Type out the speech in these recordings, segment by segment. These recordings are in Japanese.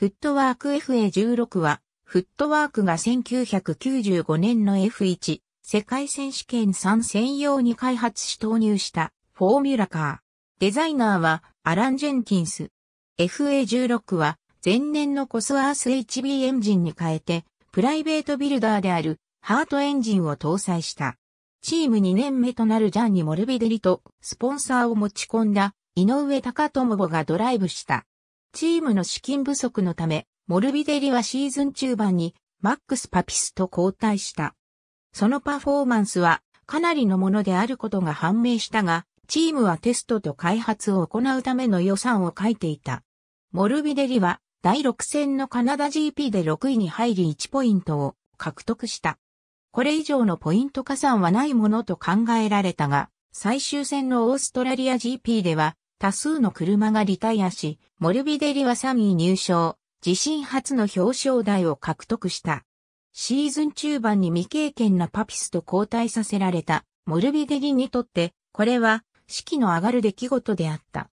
フットワーク FA16 は、フットワークが1995年の F1 世界選手権3専用に開発し投入したフォーミュラカー。デザイナーはアラン・ジェンキンス。FA16 は前年のコスワース HB エンジンに変えてプライベートビルダーであるハートエンジンを搭載した。チーム2年目となるジャンニ・モルビデリとスポンサーを持ち込んだ井上隆智がドライブした。チームの資金不足のため、モルビデリはシーズン中盤にマックス・パピスと交代した。そのパフォーマンスはかなりのものであることが判明したが、チームはテストと開発を行うための予算を書いていた。モルビデリは第6戦のカナダ GP で6位に入り1ポイントを獲得した。これ以上のポイント加算はないものと考えられたが、最終戦のオーストラリア GP では多数の車がリタイアし、モルビデリは3位入賞、自身初の表彰台を獲得した。シーズン中盤に未経験なパピスと交代させられた、モルビデリにとって、これは、士気の上がる出来事であった。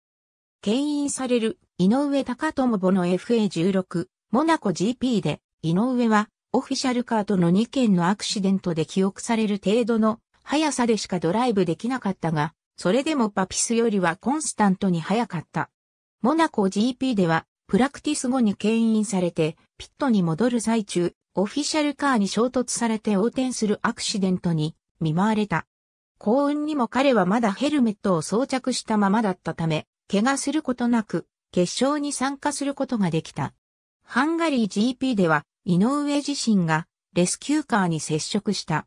牽引される、井上隆友母の FA16、モナコ GP で、井上は、オフィシャルカーとの2件のアクシデントで記憶される程度の速さでしかドライブできなかったが、それでもパピスよりはコンスタントに速かった。モナコ GP では、プラクティス後に牽引されて、ピットに戻る最中、オフィシャルカーに衝突されて横転するアクシデントに見舞われた。幸運にも彼はまだヘルメットを装着したままだったため、怪我することなく、決勝に参加することができた。ハンガリー GP では、井上自身がレスキューカーに接触した。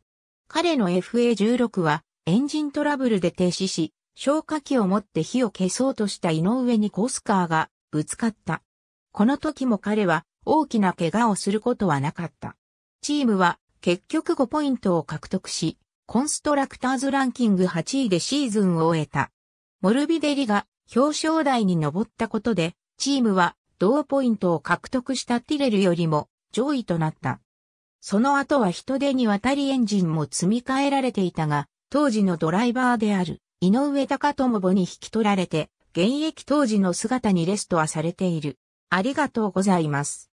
彼の FA16 はエンジントラブルで停止し、消火器を持って火を消そうとした井上にコースカーがぶつかった。この時も彼は大きな怪我をすることはなかった。チームは結局5ポイントを獲得し、コンストラクターズランキング8位でシーズンを終えた。モルビデリが表彰台に上ったことで、チームは同ポイントを獲得したティレルよりも上位となった。その後は人手に渡りエンジンも積み替えられていたが、当時のドライバーである井上高友母に引き取られて、現役当時の姿にレストアされている。ありがとうございます。